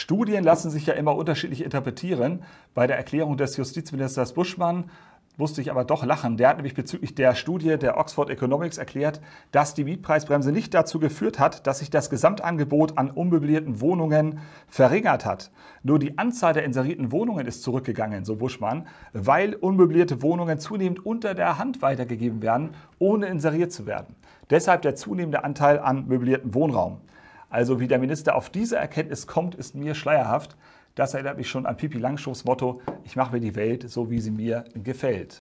Studien lassen sich ja immer unterschiedlich interpretieren. Bei der Erklärung des Justizministers Buschmann musste ich aber doch lachen. Der hat nämlich bezüglich der Studie der Oxford Economics erklärt, dass die Mietpreisbremse nicht dazu geführt hat, dass sich das Gesamtangebot an unmöblierten Wohnungen verringert hat. Nur die Anzahl der inserierten Wohnungen ist zurückgegangen, so Buschmann, weil unmöblierte Wohnungen zunehmend unter der Hand weitergegeben werden, ohne inseriert zu werden. Deshalb der zunehmende Anteil an möblierten Wohnraum. Also wie der Minister auf diese Erkenntnis kommt, ist mir schleierhaft. Das erinnert mich schon an Pipi Langstrumpfs Motto, ich mache mir die Welt so, wie sie mir gefällt.